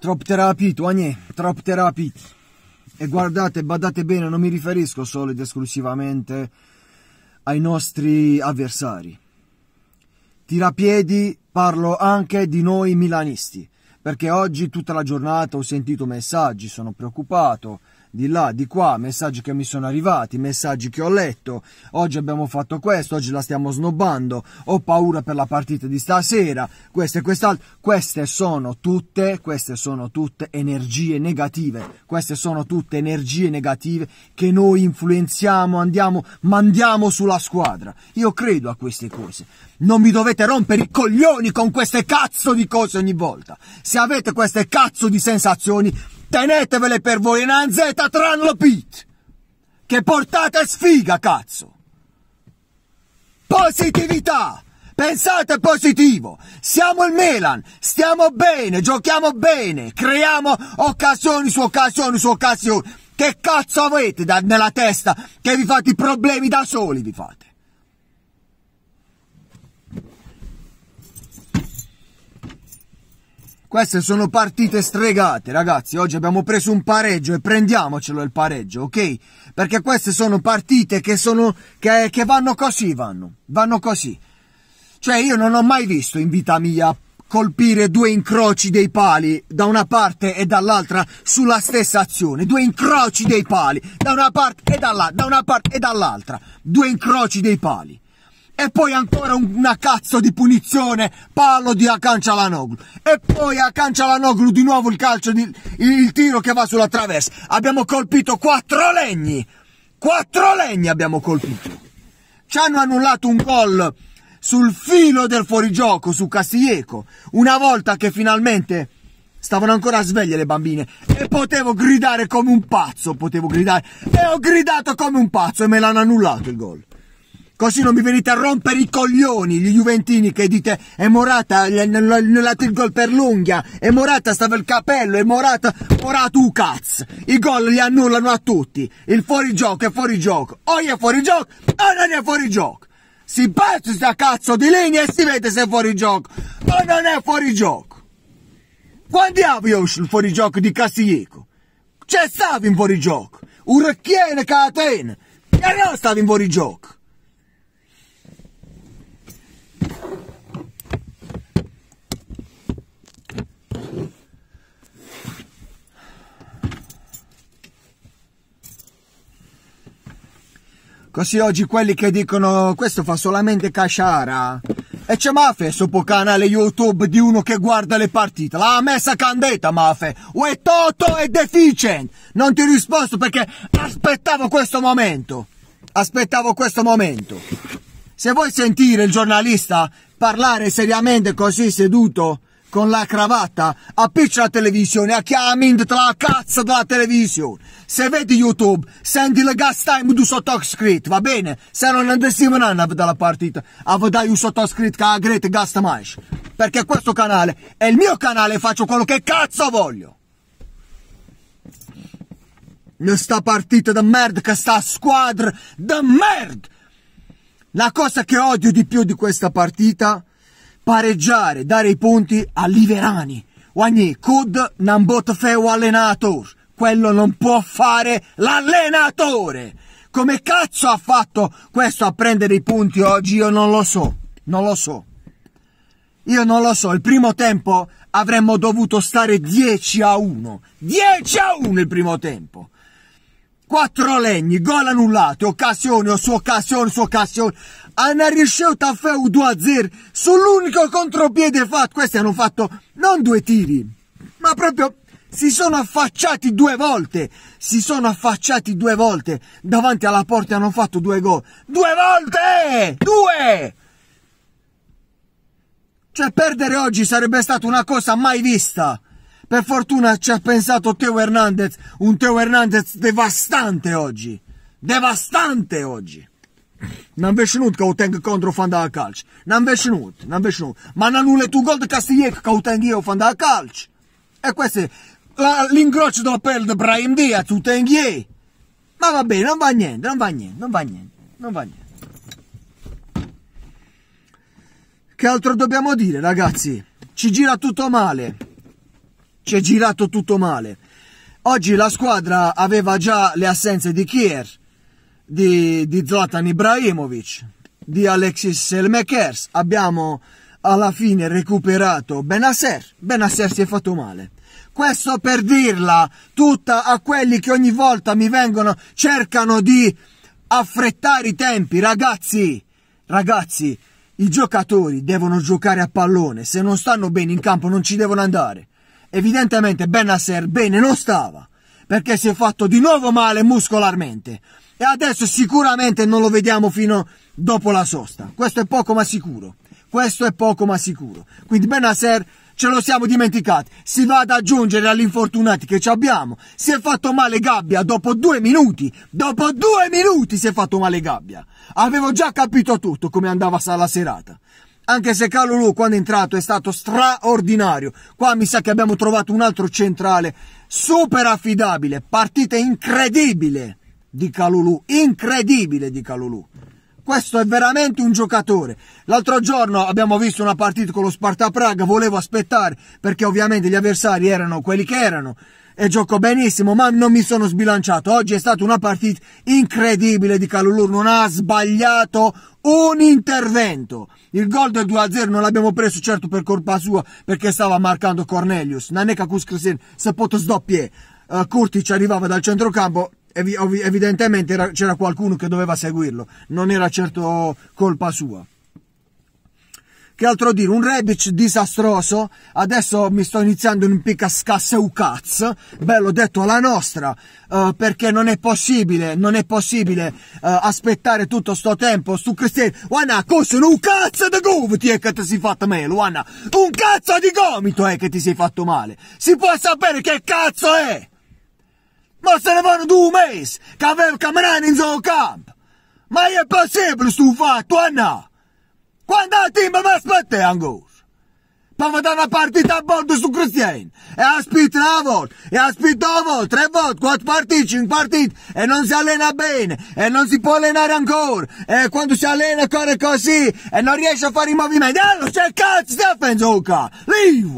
Troppo rapito, Agnè, troppo rapito. E guardate, badate bene, non mi riferisco solo ed esclusivamente ai nostri avversari. Tirapiedi, parlo anche di noi milanisti, perché oggi tutta la giornata ho sentito messaggi, sono preoccupato, di là, di qua, messaggi che mi sono arrivati, messaggi che ho letto, oggi abbiamo fatto questo, oggi la stiamo snobbando, ho paura per la partita di stasera, questo e quest'altro, queste sono tutte, queste sono tutte energie negative, queste sono tutte energie negative che noi influenziamo, andiamo, mandiamo sulla squadra. Io credo a queste cose. Non mi dovete rompere i coglioni con queste cazzo di cose ogni volta. Se avete queste cazzo di sensazioni, tenetevele per voi tran lo Pit, che portate sfiga, cazzo! Positività! Pensate positivo! Siamo il Milan, stiamo bene, giochiamo bene, creiamo occasioni su occasioni su occasioni. Che cazzo avete da, nella testa che vi fate i problemi da soli, vi fate? Queste sono partite stregate, ragazzi. Oggi abbiamo preso un pareggio e prendiamocelo il pareggio, ok? Perché queste sono partite che sono. che, che vanno così, vanno. Vanno così. Cioè, io non ho mai visto in vita mia colpire due incroci dei pali da una parte e dall'altra sulla stessa azione. Due incroci dei pali da una parte e dall'altra. Da dall due incroci dei pali e poi ancora una cazzo di punizione, palo di Akan e poi Akan di nuovo il calcio, il tiro che va sulla traversa, abbiamo colpito quattro legni, quattro legni abbiamo colpito, ci hanno annullato un gol sul filo del fuorigioco su Castiglieco. una volta che finalmente stavano ancora sveglie le bambine e potevo gridare come un pazzo, potevo gridare e ho gridato come un pazzo e me l'hanno annullato il gol. Così non mi venite a rompere i coglioni, gli Juventini, che dite è morata, non la il gol per l'unghia, è morata, stava il capello, è morata, morata u cazzo. I gol li annullano a tutti. Il fuorigioco è fuorigioco. O è fuorigioco, o non è fuorigioco. Si batte questa cazzo di linea e si vede se è fuorigioco. O non è fuorigioco. Quando avevo il fuorigioco di Castiglieco? C'è stato in fuorigioco. Un recchiene catena. E allora stato in fuorigioco. Così oggi quelli che dicono questo fa solamente casciara. E c'è Mafe sopra canale YouTube di uno che guarda le partite. L'ha messa candeta Mafe. Ue Toto e deficient. Non ti ho risposto perché aspettavo questo momento. Aspettavo questo momento. Se vuoi sentire il giornalista parlare seriamente così seduto, con la cravatta appiccia la televisione, a tra la cazzo della televisione. Se vedi YouTube, senti le gas time du sottoscritto, va bene? Se non andassimo in anno a vedere la partita, a vedere un sottoscritto che ha grete gas mais. Perché questo canale è il mio canale e faccio quello che cazzo voglio. Questa partita da merda, questa squadra da merda. La cosa che odio di più di questa partita pareggiare, dare i punti a Liverani. Ogni cud non bot feo allenator. Quello non può fare l'allenatore. Come cazzo ha fatto questo a prendere i punti oggi? Io non lo so. Non lo so. Io non lo so. Il primo tempo avremmo dovuto stare 10 a 1. 10 a 1 il primo tempo. Quattro legni, gol annullato, occasione, su occasione, su occasione. Hanno riuscito a fare un 2-0 sull'unico contropiede fatto. Questi hanno fatto non due tiri, ma proprio si sono affacciati due volte. Si sono affacciati due volte davanti alla porta e hanno fatto due gol. Due volte! Due! Cioè perdere oggi sarebbe stata una cosa mai vista. Per fortuna ci ha pensato Teo Hernandez, un Teo Hernandez devastante oggi. Devastante oggi. Non N-am veșinut că uteng contru fanda calcio. Non am nulla, non am nulla. Ma non nanule tu gol de castiec că uteng eu fanda calcio. E questo è l'incrocio della pelle di Brahim Diaz, uteng ei. Ma va bene, non va niente, non va niente, non va niente, non va niente. Che altro dobbiamo dire, ragazzi? Ci gira tutto male ci è girato tutto male. Oggi la squadra aveva già le assenze di Kier, di, di Zlatan Ibrahimovic, di Alexis Selmekers. Abbiamo alla fine recuperato Benasser. Benasser si è fatto male. Questo per dirla tutta a quelli che ogni volta mi vengono, cercano di affrettare i tempi. Ragazzi, ragazzi, i giocatori devono giocare a pallone. Se non stanno bene in campo non ci devono andare. Evidentemente Benasser bene non stava, perché si è fatto di nuovo male muscolarmente. E adesso sicuramente non lo vediamo fino dopo la sosta. Questo è poco ma sicuro. Questo è poco ma sicuro. Quindi Benasser ce lo siamo dimenticati. Si va ad aggiungere agli infortunati che ci abbiamo. Si è fatto male Gabbia dopo due minuti. Dopo due minuti si è fatto male Gabbia. Avevo già capito tutto come andava la serata anche se Calulu quando è entrato è stato straordinario. Qua mi sa che abbiamo trovato un altro centrale super affidabile, partita incredibile di Calulu, incredibile di Calulu. Questo è veramente un giocatore. L'altro giorno abbiamo visto una partita con lo Sparta Praga, volevo aspettare perché ovviamente gli avversari erano quelli che erano e gioco benissimo, ma non mi sono sbilanciato. Oggi è stata una partita incredibile di Calulur, non ha sbagliato un intervento. Il gol del 2-0 non l'abbiamo preso certo per colpa sua, perché stava marcando Cornelius. Naneca Kuskresen se poto sdoppie. Uh, eh, Kurtic arrivava dal centrocampo, evi evidentemente c'era qualcuno che doveva seguirlo, non era certo colpa sua. Che altro dire, un Rebic disastroso, adesso mi sto iniziando un piccascasse ucaz, bello detto alla nostra, eh, perché non è possibile, non è possibile eh, aspettare tutto sto tempo su Cristiano. Guarda, cos'è un cazzo di gomito è che ti sei fatto male, guarda, un cazzo di gomito è che ti sei fatto male. Si può sapere che cazzo è? Ma se ne vanno due mesi che avevo camminato in zona camp. Ma è possibile sto fatto, Anna? Quando timpă mă aspetta Angus! Pa vă da la partita bordo su Cristian! E ha spit una volta, e ha spit due volte, tre volte, quattro partite, cinque partite, e non si allena bene, e non si può allenare ancora, e quando si allena corre così, e non riesce a fare i movimenti. Allora c'è il cazzo, Stefan Zucca! Liv!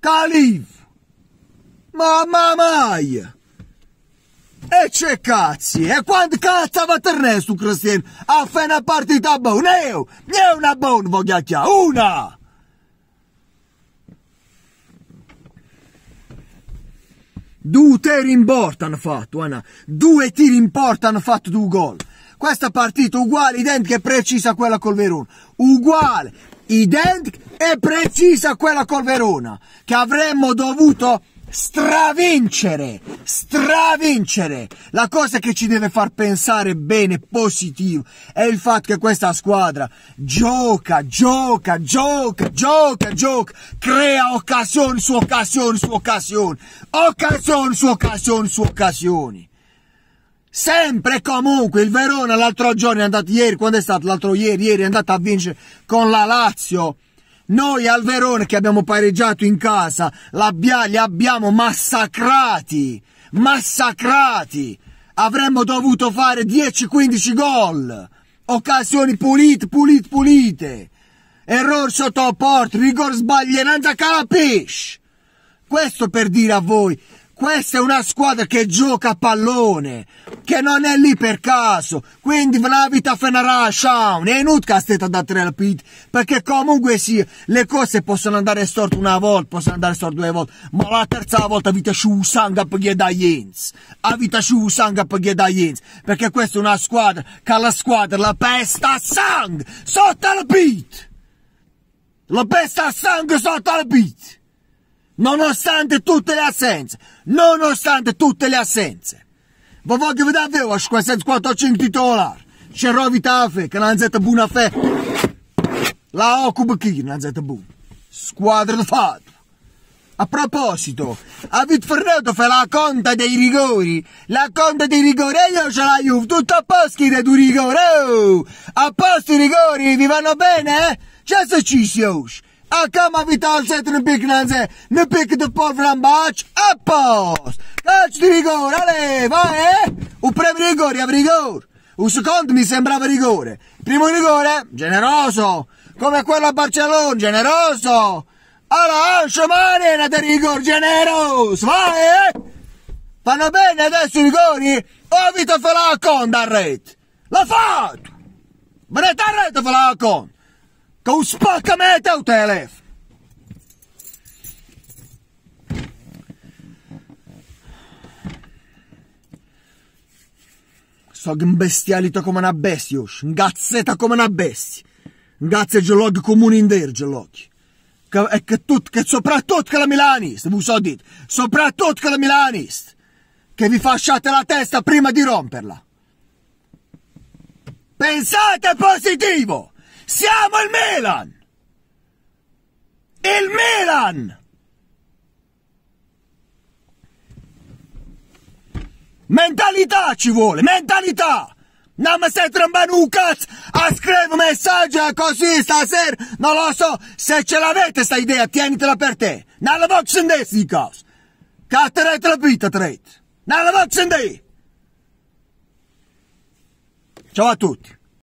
Calif! Mamma mia! E c'è cazzi? E quando cazzo va a avete su Cristian? A fare una partita buona, io! Ne una buona voglia chiare, una! Due tiri in porta hanno fatto, Anna. Due tiri in porta hanno fatto due gol. Questa partita uguale, identica e precisa a quella col Verona. Uguale, identica e precisa a quella col Verona. Che avremmo dovuto stravincere, stravincere. La cosa che ci deve far pensare bene, positivo, è il fatto che questa squadra gioca, gioca, gioca, gioca, gioca, crea occasioni su occasioni su occasioni, occasioni su occasioni su occasioni. Sempre e comunque il Verona l'altro giorno è andato ieri, quando è stato l'altro ieri, ieri è andato a vincere con la Lazio noi al Verona che abbiamo pareggiato in casa, li abbiamo massacrati, massacrati. Avremmo dovuto fare 10-15 gol. Occasioni pulite, pulite, pulite. Errore sotto porta, rigore sbagliato, capisci? Questo per dire a voi, questa è una squadra che gioca a pallone, che non è lì per caso. Quindi vita Vlavic afferrerà Shaun. È inutile che aspetta da tre pit, perché comunque sì, le cose possono andare storte una volta, possono andare storte due volte, ma la terza volta vita su sangue perché da Jens. A vita su sangue perché da Jens, perché questa è una squadra che la squadra la pesta sangue sotto il pit. La pesta sangue sotto il pit. Nonostante tutte le assenze, nonostante tutte le assenze. Vă văd că vedea veu, aș cu să-ți scoată 5 titolar. Și rovi tafe, că n-am zetă bună fe. La o cu băchir, n-am zetă bun. Squadra de fatto. A proposito, a Vit Fernato fa la conta dei rigori. La conta dei rigori io ce la Juve. Tutto a posto tu rigori. Oh! A posto i rigori, vi vanno bene? Eh? C'è se ci si usce. Akama Vital sette në pikë nënze, në pikë të por vrambaq, apos! Kaq di rigore, ale, vai, eh? U preme rigore, av rigore! Un secondo mi sembrava rigore. Primo rigore, eh? generoso! Come quello a Barcellona, generoso! Alla Ancio Marena del rigore, generoso! Vai, eh? Fanno bene adesso i rigori? O avete fatto la conda a rete? L'ho fatto! Venete a rete, a fa la conda! Tou spácháme u télev! So gëmbestialito come na bestjosh, Un ceta come una bestia. nga ce gjëllog komunin dherë gjëllog. Kë, e këtë tut, këtë soprattut këllë milanist, vu so dit, soprattut këllë milanist, che vi fasciate la testa prima di romperla. Pensate positivo! Siamo il Milan! Il Milan! Mentalità ci vuole, mentalità! Non mi stai trombando un cazzo a scrivere messaggi così stasera! Non lo so se ce l'avete sta idea, tienitela per te! Non la voglio sentire sti cazzo! Catterete la vita, tret! Non la voglio sentire! Ciao a tutti!